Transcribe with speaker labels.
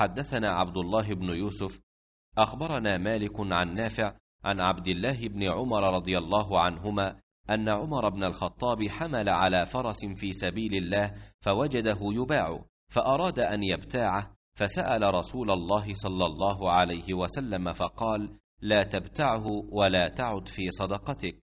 Speaker 1: حدثنا عبد الله بن يوسف
Speaker 2: اخبرنا مالك عن نافع عن عبد الله بن عمر رضي الله
Speaker 3: عنهما ان عمر بن الخطاب حمل على فرس في سبيل الله فوجده يباع فاراد ان يبتاعه فسال رسول الله صلى الله
Speaker 4: عليه وسلم فقال لا تبتعه ولا تعد في صدقتك